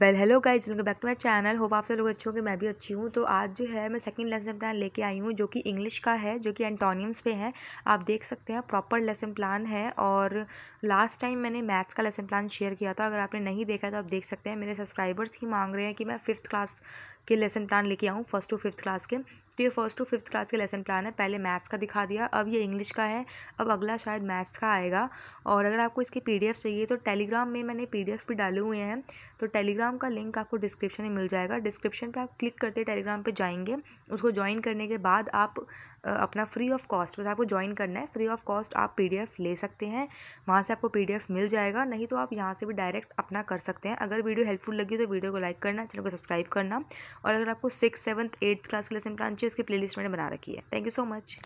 well hello guys welcome back to my channel hope आप सब लोग अच्छे होंगे मैं भी अच्छी हूँ तो आज जो है मैं सेकंड लेसन प्लान लेके आई हूँ जो कि इंग्लिश का है जो कि एंटोनियम्स पे है आप देख सकते हैं प्रॉपर लेसन प्लान है और लास्ट टाइम मैंने मैथ्स का लेसन प्लान शेयर किया था अगर आपने नहीं देखा तो आप देख सकते हैं मेरे सब्सक्राइबर्स की मांग रहे हैं कि मैं फिफ्थ क्लास के लेसन प्लान लेके आऊँ फर्स्ट टू फिफ्थ क्लास के तो ये फर्स्ट टू फिफ्थ क्लास के लेसन प्लान है पहले मैथ्स का दिखा दिया अब ये इंग्लिश का है अब अगला शायद मैथ्स का आएगा और अगर आपको इसके पी चाहिए तो टेलीग्राम में मैंने पी भी डाले हुए हैं तो टेलीग्राम का लिंक आपको डिस्क्रिप्शन में मिल जाएगा डिस्क्रिप्शन पर आप क्लिक करते टेलीग्राम पर जाएंगे उसको ज्वाइन करने के बाद आप अपना फ्री ऑफ कॉस्ट बस आपको ज्वाइन करना है फ्री ऑफ कॉस्ट आप पी ले सकते हैं वहाँ से आपको पी मिल जाएगा नहीं तो आप यहाँ से भी डायरेक्ट अपना कर सकते हैं अगर वीडियो हेल्पफुल लगी तो वीडियो को लाइक करना चैनल को सब्सक्राइब करना और अगर आपको सिक्स सेवन्थ एट्थ क्लास के लेसन प्लान चाहिए उसकी प्लेलिस्ट मैंने बना रखी है थैंक यू सो मच